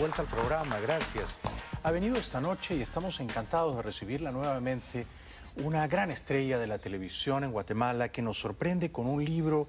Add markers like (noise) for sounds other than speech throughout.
vuelta al programa, gracias. Ha venido esta noche y estamos encantados de recibirla nuevamente, una gran estrella de la televisión en Guatemala que nos sorprende con un libro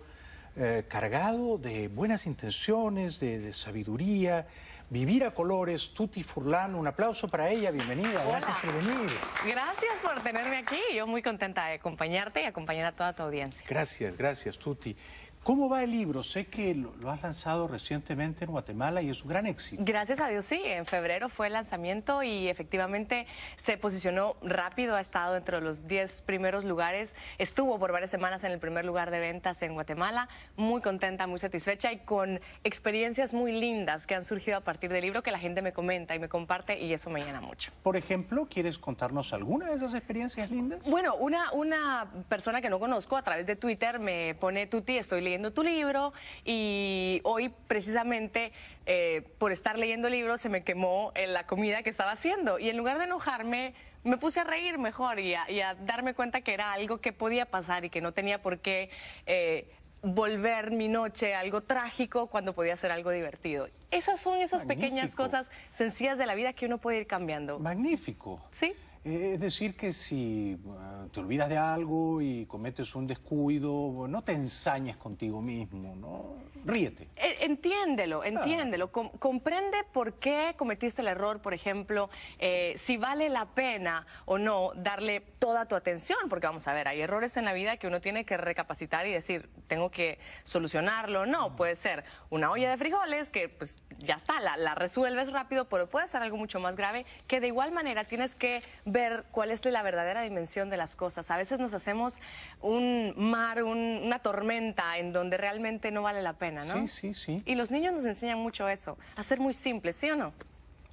eh, cargado de buenas intenciones, de, sabiduría, vivir a colores, Tuti Furlan, un aplauso para ella, bienvenida, gracias por venir. Gracias por tenerme aquí, yo muy contenta de acompañarte y acompañar a toda tu audiencia. Gracias, gracias Tuti. ¿Cómo va el libro? Sé que lo, has lanzado recientemente en Guatemala y es un gran éxito. Gracias a Dios, sí. En febrero fue el lanzamiento y efectivamente se posicionó rápido, ha estado entre los 10 primeros lugares, estuvo por varias semanas en el primer lugar de ventas en Guatemala, muy contenta, muy satisfecha y con experiencias muy lindas que han surgido a partir del libro que la gente me comenta y me comparte y eso me llena mucho. Por ejemplo, ¿quieres contarnos alguna de esas experiencias lindas? Bueno, una, una persona que no conozco a través de Twitter me pone, Tuti, estoy leyendo tu libro y hoy precisamente eh, por estar leyendo libros se me quemó eh, la comida que estaba haciendo y en lugar de enojarme me puse a reír mejor y a, darme cuenta que era algo que podía pasar y que no tenía por qué eh, volver mi noche algo trágico cuando podía ser algo divertido. Esas son esas pequeñas cosas sencillas de la vida que uno puede ir cambiando. Magnífico. Sí. es decir, que si ah, te olvidas de algo y cometes un descuido, no te ensañes contigo mismo, ¿no? Ríete. E, entiéndelo, ah. entiéndelo. comprende por qué cometiste el error, por ejemplo, eh, si vale la pena o no darle toda tu atención, porque vamos a ver, hay errores en la vida que uno tiene que recapacitar y decir, tengo que solucionarlo. No, puede ser una olla de frijoles que pues ya está, la, la resuelves rápido, pero puede ser algo mucho más grave que de igual manera tienes que ver cuál es la verdadera dimensión de las cosas. A veces nos hacemos un mar, una tormenta en donde realmente no vale la pena, ¿no? Sí, sí, sí. Y los niños nos enseñan mucho eso, a ser muy simples, ¿sí o no?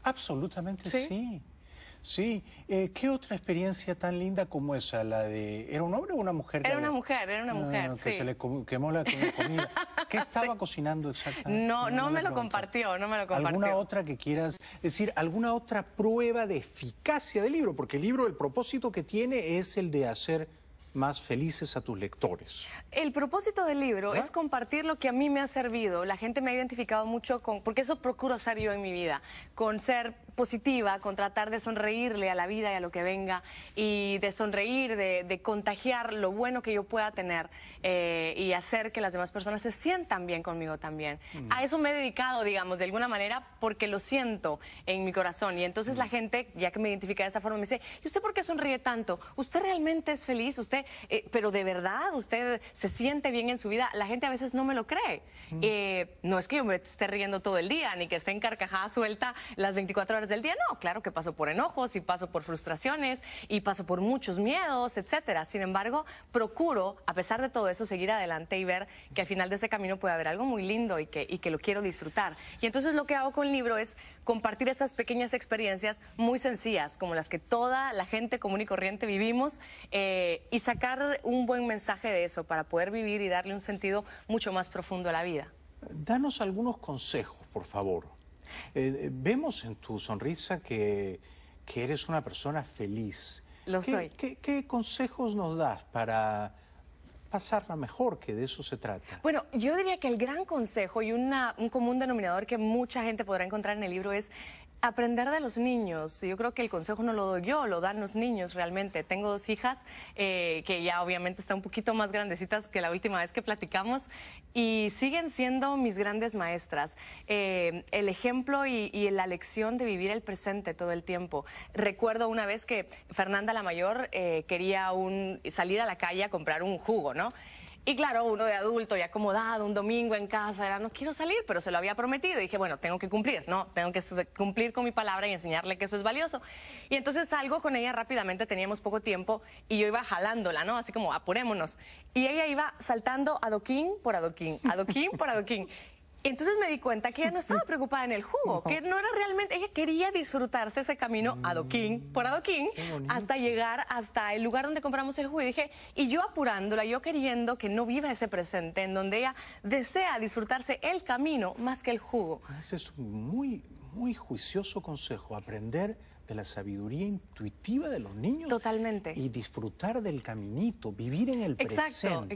Absolutamente sí. Sí, eh, ¿qué otra experiencia tan linda como esa? La de ¿Era un hombre o una mujer? Era una mujer, era una ah, mujer. que se le quemó la comida. (laughs) ¿Qué estaba cocinando exactamente? No, no, me lo compartió, no me lo compartió. ¿Alguna otra que quieras decir? ¿Alguna otra prueba de eficacia del libro? Porque el libro, el propósito que tiene es el de hacer más felices a tus lectores. El propósito del libro es compartir lo que a mí me ha servido. La gente me ha identificado mucho con, porque eso procuro ser yo en mi vida, con ser positiva, con tratar de sonreírle a la vida y a lo que venga y de sonreír, de, contagiar lo bueno que yo pueda tener eh, y hacer que las demás personas se sientan bien conmigo también. Mm. A eso me he dedicado, digamos, de alguna manera porque lo siento en mi corazón y entonces la mm. gente, ya que me identifica de esa forma, me dice, ¿y usted por qué sonríe tanto? ¿Usted realmente es feliz? ¿Usted, eh, pero de verdad, usted se siente bien en su vida? La gente a veces no me lo cree. Mm. Eh, no es que yo me esté riendo todo el día, ni que esté en carcajada suelta las 24 horas del día? No, claro que paso por enojos y paso por frustraciones y paso por muchos miedos, etcétera. Sin embargo, procuro, a pesar de todo eso, seguir adelante y ver que al final de ese camino puede haber algo muy lindo y que, que lo quiero disfrutar. Y entonces lo que hago con el libro es compartir esas pequeñas experiencias muy sencillas, como las que toda la gente común y corriente vivimos, eh, y sacar un buen mensaje de eso para poder vivir y darle un sentido mucho más profundo a la vida. Danos algunos consejos, por favor. Eh, eh, vemos en tu sonrisa que, eres una persona feliz. Lo soy. Qué, consejos nos das para pasarla mejor, que de eso se trata. Bueno, yo diría que el gran consejo y un común denominador que mucha gente podrá encontrar en el libro es Aprender de los niños. Yo creo que el consejo no lo doy yo, lo dan los niños realmente. Tengo dos hijas eh, que ya obviamente están un poquito más grandecitas que la última vez que platicamos y siguen siendo mis grandes maestras. Eh, el ejemplo y, la lección de vivir el presente todo el tiempo. Recuerdo una vez que Fernanda la mayor eh, quería salir a la calle a comprar un jugo, ¿no? Y claro, uno de adulto y acomodado, un domingo en casa, era no quiero salir, pero se lo había prometido. Y dije, bueno, tengo que cumplir, ¿no? Tengo que cumplir con mi palabra y enseñarle que eso es valioso. Y entonces salgo con ella rápidamente, teníamos poco tiempo, y yo iba jalándola, ¿no? Así como, apurémonos. Y ella iba saltando adoquín por adoquín, adoquín por adoquín. Entonces me di cuenta que ella no estaba (laughs) preocupada en el jugo, que no era realmente, ella quería disfrutarse ese camino mm. adoquín, por adoquín, hasta llegar hasta el lugar donde compramos el jugo. Y dije, y yo apurándola, yo queriendo que no viva ese presente en donde ella desea disfrutarse el camino más que el jugo. Ah, ese es un muy, muy juicioso consejo, aprender de la sabiduría intuitiva de los niños. Totalmente. Y disfrutar del caminito, vivir en el presente. Exacto,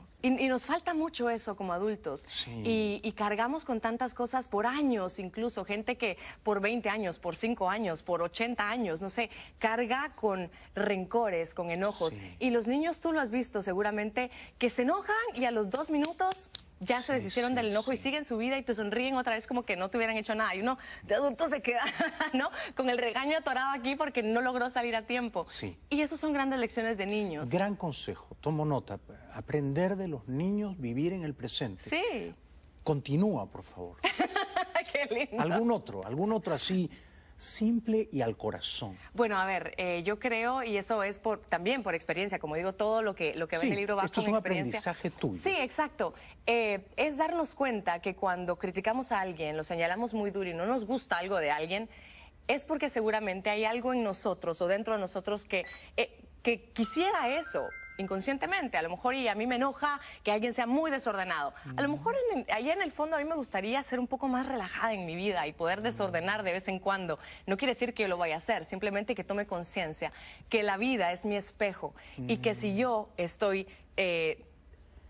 exacto. Y, nos falta mucho eso como adultos. Y, cargamos con tantas cosas por años, incluso gente que por 20 años, por 5 años, por 80 años, no sé, carga con rencores, con enojos. Y los niños, tú lo has visto seguramente, que se enojan y a los dos minutos ya se deshicieron del enojo y siguen su vida y te sonríen otra vez como que no te hubieran hecho nada. Y uno de adulto se queda, (laughs) ¿no? Con el regaño atorado aquí porque no logró salir a tiempo. Sí. Y esas son grandes lecciones de niños. Gran consejo, tomo nota. Aprender de los niños, vivir en el presente. Sí. Continúa, por favor. (laughs) Qué lindo. Algún otro, algún otro así simple y al corazón. Bueno, a ver, eh, yo creo, y eso es por, también por experiencia, como digo, todo lo que, lo que ve en el libro va esto es un experiencia. aprendizaje tuyo. Sí, exacto. Eh, es darnos cuenta que cuando criticamos a alguien, lo señalamos muy duro y no nos gusta algo de alguien, es porque seguramente hay algo en nosotros o dentro de nosotros que, eh, que quisiera eso inconscientemente, a lo mejor y a mí me enoja que alguien sea muy desordenado. A lo mejor en, allá en el fondo a mí me gustaría ser un poco más relajada en mi vida y poder desordenar de vez en cuando. No quiere decir que lo vaya a hacer, simplemente que tome conciencia que la vida es mi espejo y que si mm. yo estoy... Eh,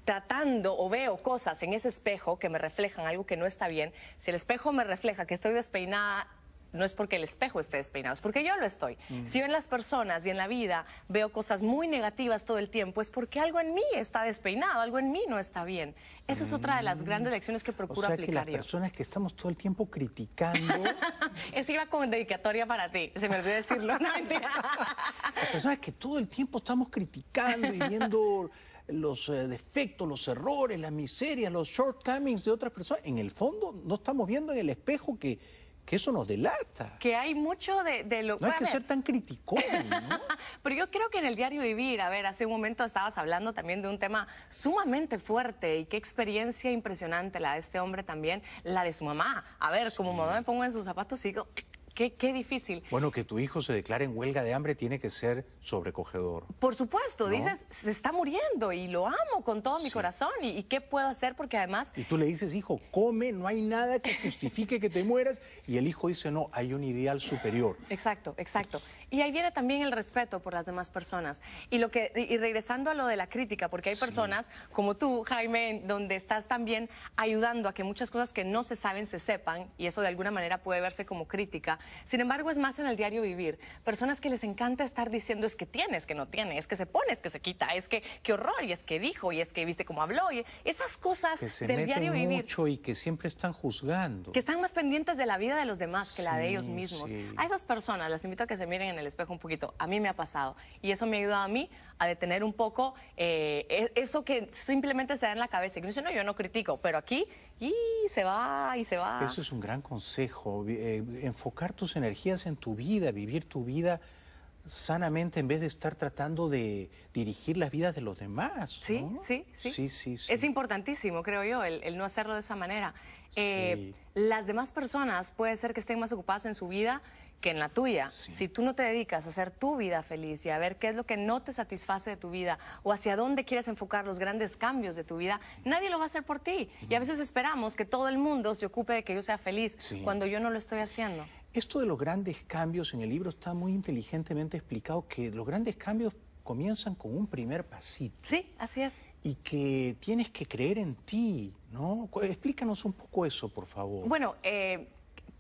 tratando o veo cosas en ese espejo que me reflejan algo que no está bien, si el espejo me refleja que estoy despeinada, no es porque el espejo esté despeinado, es porque yo lo estoy. Si yo en las personas y en la vida veo cosas muy negativas todo el tiempo, es porque algo en mí está despeinado, algo en mí no está bien. Esa es otra de las mm. grandes lecciones que procuro o sea, Que las personas que estamos todo el tiempo criticando. (laughs) Esa iba como dedicatoria para ti, se me olvidó decirlo. (laughs) Las personas que todo el tiempo estamos criticando y viendo los eh, defectos, los errores, la miseria, los shortcomings de otras personas, en el fondo no estamos viendo en el espejo que que eso nos delata. Que hay mucho de, lo lo... No hay que ser tan crítico ¿no? (laughs) Pero yo creo que en el diario vivir, a ver, hace un momento estabas hablando también de un tema sumamente fuerte y qué experiencia impresionante la de este hombre también, la de su mamá. A ver, como mamá me pongo en sus zapatos y digo, Qué, difícil. Bueno, que tu hijo se declare en huelga de hambre tiene que ser sobrecogedor. Por supuesto, dices, se está muriendo y lo amo con todo mi corazón y, y, qué puedo hacer porque además... Y tú le dices, hijo, come, no hay nada que justifique que te mueras y el hijo dice, no, hay un ideal superior. Exacto, exacto. Y ahí viene también el respeto por las demás personas. Y, lo que, y regresando a lo de la crítica, porque hay personas como tú, Jaime, donde estás también ayudando a que muchas cosas que no se saben se sepan, y eso de alguna manera puede verse como crítica. Sin embargo, es más en el diario vivir. Personas que les encanta estar diciendo es que tienes, que no tiene, es que se pone, es que se quita, es que qué horror, y es que dijo, y es que viste cómo habló, esas cosas que se del meten diario vivir. Mucho y que siempre están juzgando. Que están más pendientes de la vida de los demás que la de ellos mismos. A esas personas las invito a que se miren en el el espejo un poquito. A mí me ha pasado. Y eso me ha ayudado a mí a detener un poco eh, e-, eso que simplemente se da en la cabeza. Incluso no, yo no critico, pero aquí y se va y se va. Eso es un gran consejo. Eh, enfocar tus energías en tu vida, vivir tu vida sanamente en vez de estar tratando de dirigir las vidas de los demás. Sí, sí, sí, sí, sí, Es importantísimo, creo yo, el, no hacerlo de esa manera. Eh, las demás personas puede ser que estén más ocupadas en su vida, que en la tuya. Si tú no te dedicas a hacer tu vida feliz y a ver qué es lo que no te satisface de tu vida o hacia dónde quieres enfocar los grandes cambios de tu vida, nadie lo va a hacer por ti. Y a veces esperamos que todo el mundo se ocupe de que yo sea feliz cuando yo no lo estoy haciendo. Esto de los grandes cambios en el libro está muy inteligentemente explicado que los grandes cambios comienzan con un primer pasito. Sí, así es. Y que tienes que creer en ti, ¿no? Explícanos un poco eso, por favor. Bueno, eh,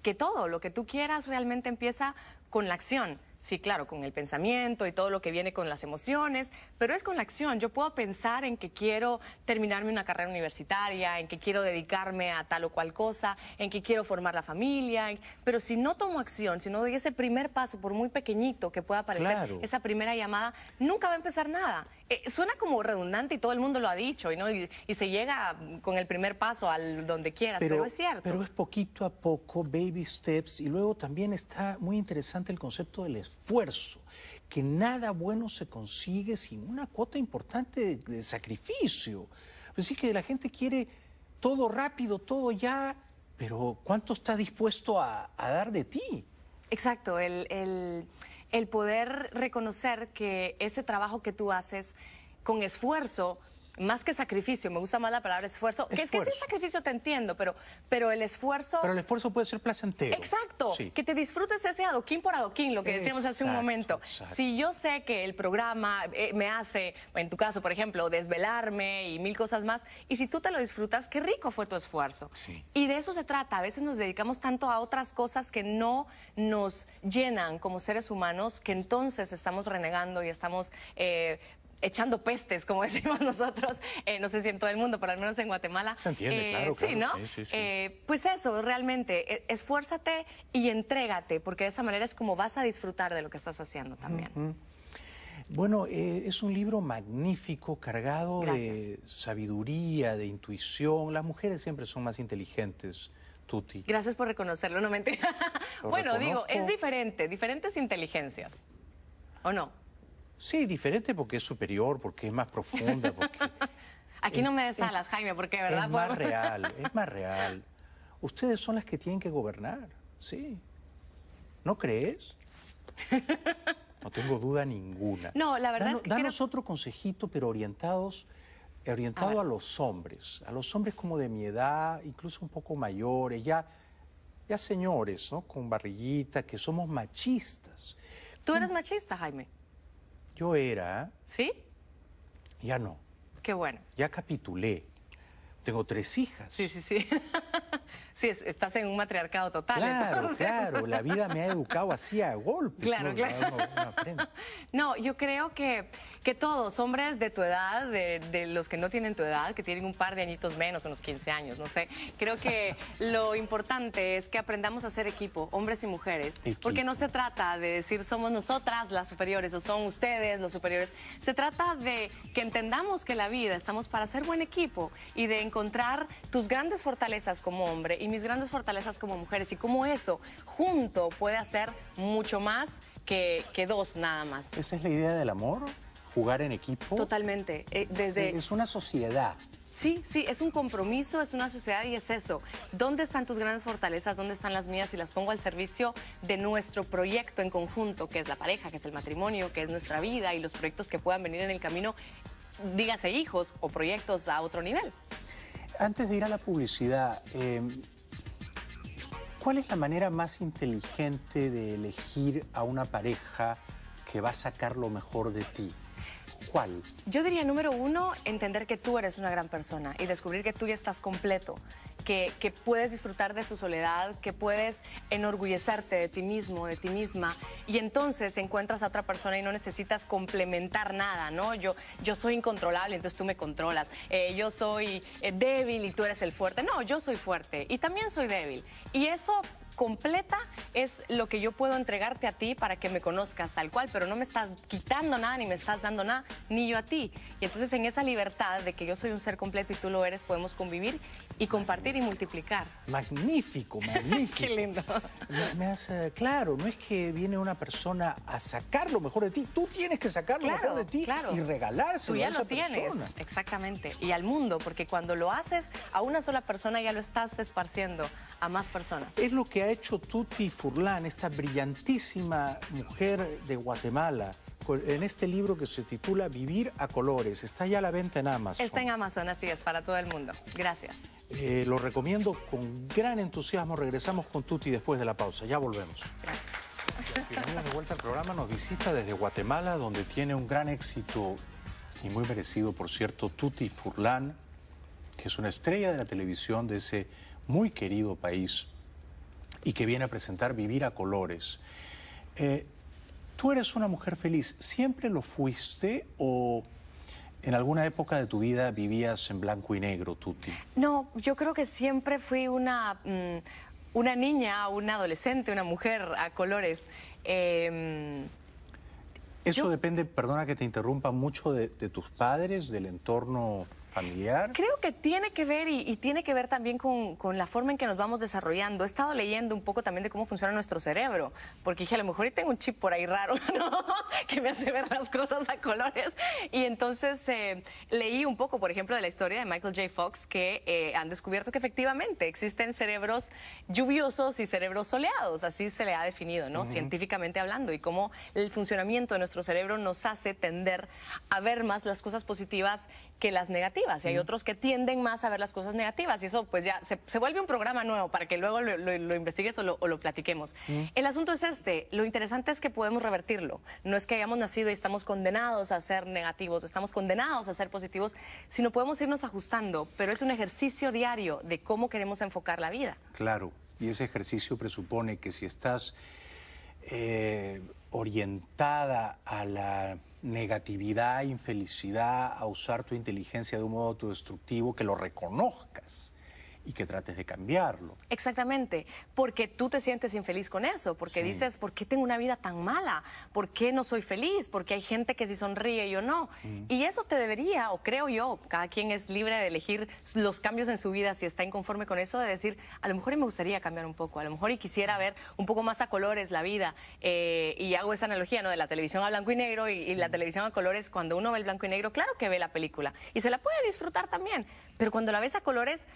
que todo lo que tú quieras realmente empieza con la acción. Sí, claro, con el pensamiento y todo lo que viene con las emociones, pero es con la acción. Yo puedo pensar en que quiero terminarme una carrera universitaria, en que quiero dedicarme a tal o cual cosa, en que quiero formar la familia, pero si no tomo acción, si no doy ese primer paso, por muy pequeñito que pueda parecer, esa primera llamada, nunca va a empezar nada. Eh, suena como redundante y todo el mundo lo ha dicho, ¿no? y, se llega con el primer paso al donde quieras, pero, es cierto. Pero es poquito a poco, baby steps, y luego también está muy interesante el concepto del esfuerzo, que nada bueno se consigue sin una cuota importante de, sacrificio. sacrificio. Pues Así que la gente quiere todo rápido, todo ya, pero ¿cuánto está dispuesto a, dar de ti? Exacto, el el poder reconocer que ese trabajo que tú haces con esfuerzo más que sacrificio, me gusta más la palabra esfuerzo, que es que si sacrificio te entiendo, pero, pero el esfuerzo... Pero el esfuerzo puede ser placentero. Exacto, que te disfrutes ese adoquín por adoquín, lo que decíamos hace un momento. Si yo sé que el programa eh, me hace, en tu caso, por ejemplo, desvelarme y mil cosas más, y si tú te lo disfrutas, qué rico fue tu esfuerzo. Y de eso se trata, a veces nos dedicamos tanto a otras cosas que no nos llenan como seres humanos, que entonces estamos renegando y estamos eh, echando pestes, como (laughs) decimos nosotros, eh, no sé si en todo el mundo, pero al menos en Guatemala. Se entiende, eh, claro, Sí, ¿no? Eh, pues eso, realmente, e, esfuérzate y entrégate, porque de esa manera es como vas a disfrutar de lo que estás haciendo también. Bueno, es un libro magnífico, cargado de sabiduría, de intuición. Las mujeres siempre son más inteligentes. Tuti. Gracias por reconocerlo, no mentira. (laughs) bueno, digo, es diferente, diferentes inteligencias. ¿O no? Sí, diferente porque es superior, porque es más profunda, porque... (laughs) Aquí no me des alas, Jaime, porque de verdad... Es más real, (laughs) es más real. Ustedes son las que tienen que gobernar, sí. ¿No crees? No tengo duda ninguna. No, la verdad es que... Danos otro consejito, pero orientados, orientado a, los hombres. A los hombres como de mi edad, incluso un poco mayores, ya, ya señores, ¿no? Con barriguita, que somos machistas. ¿Tú eres machista, Jaime? Yo era. ¿Sí? Ya no. Qué bueno. Ya capitulé. Tengo tres hijas. Sí, sí, sí. (laughs) sí, estás en un matriarcado total. Claro, claro. La vida me ha educado así a golpes. Claro, claro. (laughs) no, yo creo que que todos, hombres de tu edad, de, los que no tienen tu edad, que tienen un par de añitos menos, unos 15 años, no sé, creo que (laughs) lo importante es que aprendamos a ser equipo, hombres y mujeres, porque no se trata de decir somos nosotras las superiores o son ustedes los superiores, se trata de que entendamos que la vida estamos para ser buen equipo y de encontrar tus grandes fortalezas como hombre y mis grandes fortalezas como mujeres y cómo eso junto puede hacer mucho más que, que, dos nada más. ¿Esa es la idea del amor? jugar en equipo. Totalmente. Eh, desde... Eh, es una sociedad. Sí, sí, es un compromiso, es una sociedad y es eso. ¿Dónde están tus grandes fortalezas? ¿Dónde están las mías? Y las pongo al servicio de nuestro proyecto en conjunto, que es la pareja, que es el matrimonio, que es nuestra vida y los proyectos que puedan venir en el camino, dígase hijos o proyectos a otro nivel. Antes de ir a la publicidad, em, ¿cuál es la manera más inteligente de elegir a una pareja que va a sacar lo mejor de ti? ¿cuál? Yo diría, número uno, entender que tú eres una gran persona y descubrir que tú ya estás completo, que, puedes disfrutar de tu soledad, que puedes enorgullecerte de ti mismo, de ti misma, y entonces encuentras a otra persona y no necesitas complementar nada, ¿no? Yo, yo soy incontrolable, entonces tú me controlas, eh, yo soy eh, débil y tú eres el fuerte. No, yo soy fuerte y también soy débil. Y eso completa es lo que yo puedo entregarte a ti para que me conozcas tal cual, pero no me estás quitando nada, ni me estás dando nada, ni yo a ti. Y entonces en esa libertad de que yo soy un ser completo y tú lo eres, podemos convivir y compartir y multiplicar. Magnífico, (laughs) magnífico. Qué lindo. claro, no es que viene una persona a sacar lo mejor de ti, tú tienes que sacarlo lo mejor de ti y regalárselo ya a esa lo tienes, Exactamente, y al mundo, porque cuando lo haces a una sola persona ya lo estás esparciendo a más personas. Es lo que hecho Tuti Furlan, esta brillantísima mujer de Guatemala, en este libro que se titula Vivir a Colores. Está ya a la venta en Amazon. Está en Amazon, así es, para todo el mundo. Gracias. Eh, lo recomiendo con gran entusiasmo. Regresamos con Tuti después de la pausa. Ya volvemos. Gracias. de vuelta al programa nos visita desde Guatemala, donde tiene un gran éxito y muy merecido, por cierto, Tuti Furlan, que es una estrella de la televisión de ese muy querido país y que viene a presentar Vivir a Colores. Eh, tú eres una mujer feliz, ¿siempre lo fuiste o en alguna época de tu vida vivías en blanco y negro, Tuti? No, yo creo que siempre fui una, mm, una niña, una adolescente, una mujer a colores. Em, Eso depende, perdona que te interrumpa, mucho de tus padres, del entorno Creo que tiene que ver y, tiene que ver también con, la forma en que nos vamos desarrollando. He estado leyendo un poco también de cómo funciona nuestro cerebro, porque dije, a lo mejor tengo un chip por ahí raro, (laughs) ¿no? que me hace ver las cosas a colores. Y entonces eh, leí un poco, por ejemplo, de la historia de Michael J. Fox, que eh, han descubierto que efectivamente existen cerebros lluviosos y cerebros soleados, así se le ha definido, ¿no? Científicamente hablando, y cómo el funcionamiento de nuestro cerebro nos hace tender a ver más las cosas positivas que las negativas y hay otros que tienden más a ver las cosas negativas y eso pues ya se, vuelve un programa nuevo para que luego lo, investigues o lo, platiquemos. El asunto es este, lo interesante es que podemos revertirlo, no es que hayamos nacido y estamos condenados a ser negativos, estamos condenados a ser positivos, sino podemos irnos ajustando, pero es un ejercicio diario de cómo queremos enfocar la vida. Claro, y ese ejercicio presupone que si estás eh, orientada a la negatividad, infelicidad, a usar tu inteligencia de un modo autodestructivo, que lo reconozcas y que trates de cambiarlo. Exactamente, porque tú te sientes infeliz con eso, porque dices, ¿por qué tengo una vida tan mala? ¿Por qué no soy feliz? Porque hay gente que sí sonríe y yo no. Mm. Y eso te debería, o creo yo, cada quien es libre de elegir los cambios en su vida si está inconforme con eso, de decir, a lo mejor me gustaría cambiar un poco, a lo mejor y quisiera ver un poco más a colores la vida. Eh, y hago esa analogía, ¿no? De la televisión a blanco y negro y, la mm. televisión a colores, cuando uno ve el blanco y negro, claro que ve la película y se la puede disfrutar también, pero cuando la ves a colores,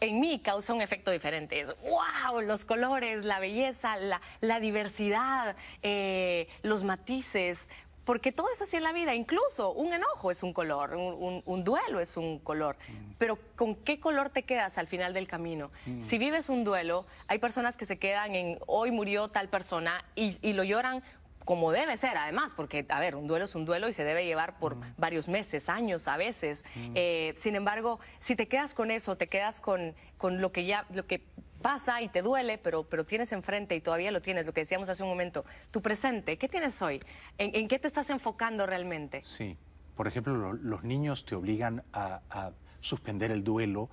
en mí causa un efecto diferente. Es, wow, los colores, la belleza, la, diversidad, eh, los matices, porque todo es así en la vida. Incluso un enojo es un color, un, duelo es un color. Mm. Pero ¿con qué color te quedas al final del camino? Mm. Si vives un duelo, hay personas que se quedan en hoy murió tal persona y lo lloran como debe ser, además, porque, a ver, un duelo es un duelo y se debe llevar por mm. varios meses, años a veces. Mm. Eh, sin embargo, si te quedas con eso, te quedas con, con lo que ya, lo que pasa y te duele, pero, pero tienes enfrente y todavía lo tienes, lo que decíamos hace un momento, tu presente, ¿qué tienes hoy? ¿En, qué te estás enfocando realmente? Sí, por ejemplo, los niños te obligan a, a suspender el duelo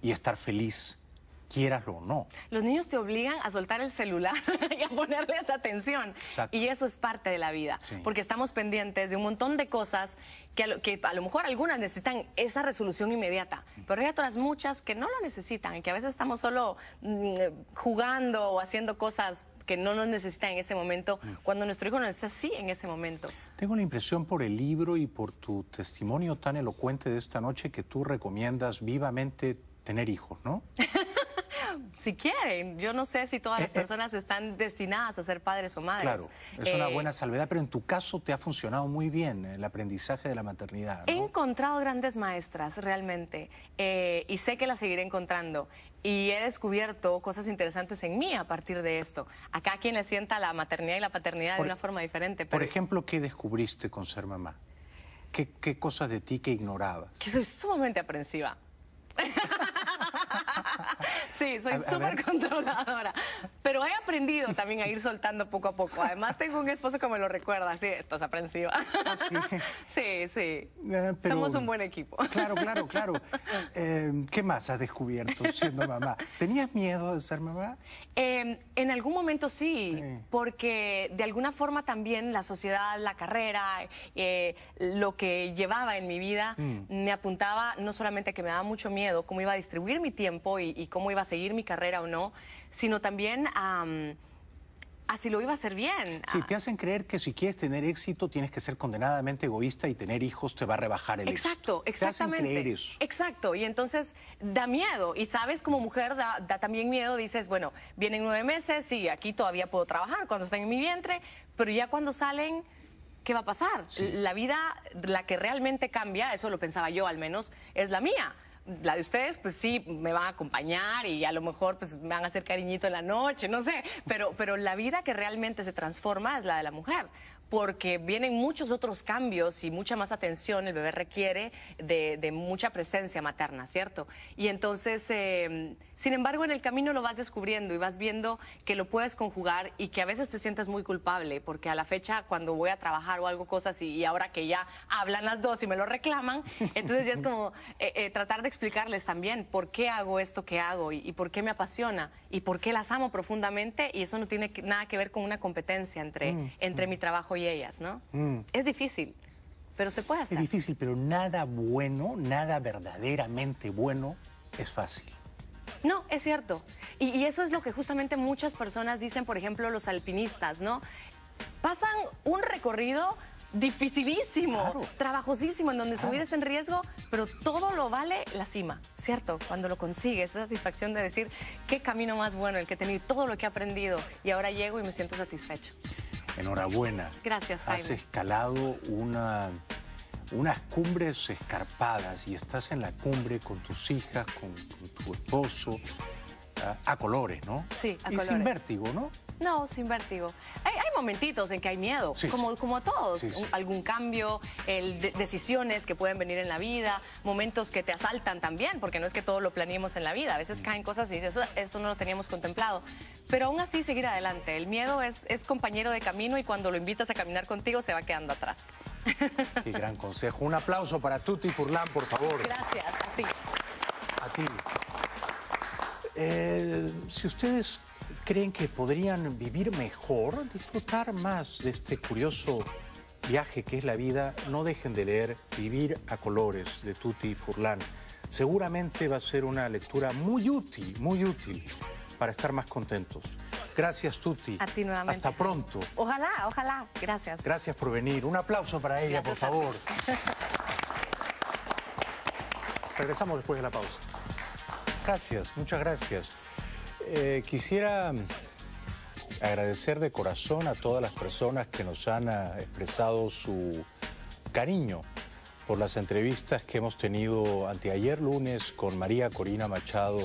y estar feliz quieras o no. Los niños te obligan a soltar el celular (laughs) y a ponerles atención. Y eso es parte de la vida, porque estamos pendientes de un montón de cosas que a lo, que a lo mejor algunas necesitan esa resolución inmediata, pero hay otras muchas que no lo necesitan y que a veces estamos solo mm, jugando o haciendo cosas que no nos necesita en ese momento, mm. cuando nuestro hijo nos está así en ese momento. Tengo la impresión por el libro y por tu testimonio tan elocuente de esta noche que tú recomiendas vivamente tener hijos, ¿no? (laughs) si quieren. Yo no sé si todas eh, las eh. personas están destinadas a ser padres o madres. Claro, es una eh, buena salvedad, pero en tu caso te ha funcionado muy bien el aprendizaje de la maternidad. He encontrado grandes maestras realmente y sé que las seguiré encontrando y he descubierto cosas interesantes en mí a partir de esto. Acá quien le sienta la maternidad y la paternidad de una forma diferente. Por ejemplo, ¿qué descubriste con ser mamá? ¿Qué, qué cosas de ti que ignorabas? Que soy sumamente aprensiva. (laughs) Sí, soy súper controladora. Pero he aprendido también a ir soltando poco a poco. Además, tengo un esposo que me lo recuerda. Sí, estás aprensiva. Ah, sí. sí, eh, Somos un buen equipo. Claro, claro, claro. Eh, ¿Qué más has descubierto siendo mamá? ¿Tenías miedo de ser mamá? Em, en algún momento sí, porque de alguna forma también la sociedad, la carrera, eh, lo que llevaba en mi vida, mm. me apuntaba no solamente que me daba mucho miedo, cómo iba a distribuir mi tiempo y, y cómo iba a seguir mi carrera o no, sino también a... si lo iba a hacer bien. Si ah. te hacen creer que si quieres tener éxito tienes que ser condenadamente egoísta y tener hijos te va a rebajar el Exacto, exactamente. Te hacen Exacto, y entonces da miedo. Y sabes, como mujer da, también miedo, dices, bueno, vienen nueve meses, y aquí todavía puedo trabajar cuando están en mi vientre, pero ya cuando salen, ¿qué va a pasar? La vida, la que realmente cambia, eso lo pensaba yo al menos, es la mía la de ustedes, pues sí, me van a acompañar y a lo mejor pues me van a hacer cariñito en la noche, no sé, pero, pero la vida que realmente se transforma es la de la mujer porque vienen muchos otros cambios y mucha más atención el bebé requiere de, mucha presencia materna, ¿cierto? Y entonces em, sin embargo, en el camino lo vas descubriendo y vas viendo que lo puedes conjugar y que a veces te sientes muy culpable, porque a la fecha cuando voy a trabajar o algo cosas y, y ahora que ya hablan las dos y me lo reclaman, (laughs) entonces ya es como eh, eh, tratar de explicarles también por qué hago esto que hago y, por qué me apasiona y por qué las amo profundamente y eso no tiene nada que ver con una competencia entre, mm, entre mm. mi trabajo y ellas, ¿no? Mm. Es difícil. Pero se puede hacer. Es difícil, pero nada bueno, nada verdaderamente bueno es fácil. No, es cierto. Y, eso es lo que justamente muchas personas dicen, por ejemplo, los alpinistas, ¿no? Pasan un recorrido dificilísimo, trabajosísimo, en donde su vida está en riesgo, pero todo lo vale la cima, ¿cierto? Cuando lo consigues, esa satisfacción de decir, qué camino más bueno el que he tenido, todo lo que he aprendido, y ahora llego y me siento satisfecho. Enhorabuena. Gracias, Jaime. Has escalado una unas cumbres escarpadas y estás en la cumbre con tus hijas, con, tu esposo, a, colores, ¿no? Sí, a y sin vértigo, ¿no? No, sin vértigo. Hay, momentitos en que hay miedo, como, como a todos. algún cambio, decisiones que pueden venir en la vida, momentos que te asaltan también, porque no es que todo lo planeemos en la vida. A veces mm. caen cosas y dices, esto no lo teníamos contemplado. Pero aún así, seguir adelante. El miedo es, es compañero de camino y cuando lo invitas a caminar contigo, se va quedando atrás. (laughs) Qué gran consejo. Un aplauso para Tuti Furlan, por favor. Gracias, a ti. A ti. Eh, si ustedes creen que podrían vivir mejor, disfrutar más de este curioso viaje que es la vida, no dejen de leer Vivir a Colores de Tuti Furlan. Seguramente va a ser una lectura muy útil, muy útil para estar más contentos. Gracias, Tuti. A Hasta pronto. Ojalá, ojalá. Gracias. Gracias por venir. Un aplauso para ella, por favor. Regresamos después de la pausa. Gracias, muchas gracias. Eh, quisiera agradecer de corazón a todas las personas que nos han ah, expresado su cariño por las entrevistas que hemos tenido ayer lunes con María Corina Machado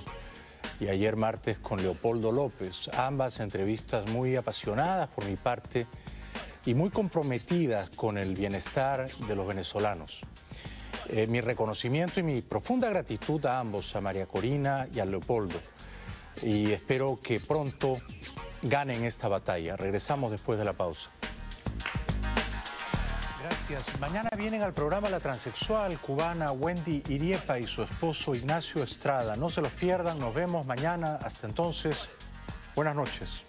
y ayer martes con Leopoldo López. Ambas entrevistas muy apasionadas por mi parte y muy comprometidas con el bienestar de los venezolanos. Eh, mi reconocimiento y mi profunda gratitud a ambos, a María Corina y a Leopoldo y espero que pronto ganen esta batalla. Regresamos después de la pausa. Gracias. Mañana vienen al programa la transexual cubana Wendy Iriepa y su esposo Ignacio Estrada. No se los pierdan, nos vemos mañana. Hasta entonces, buenas noches.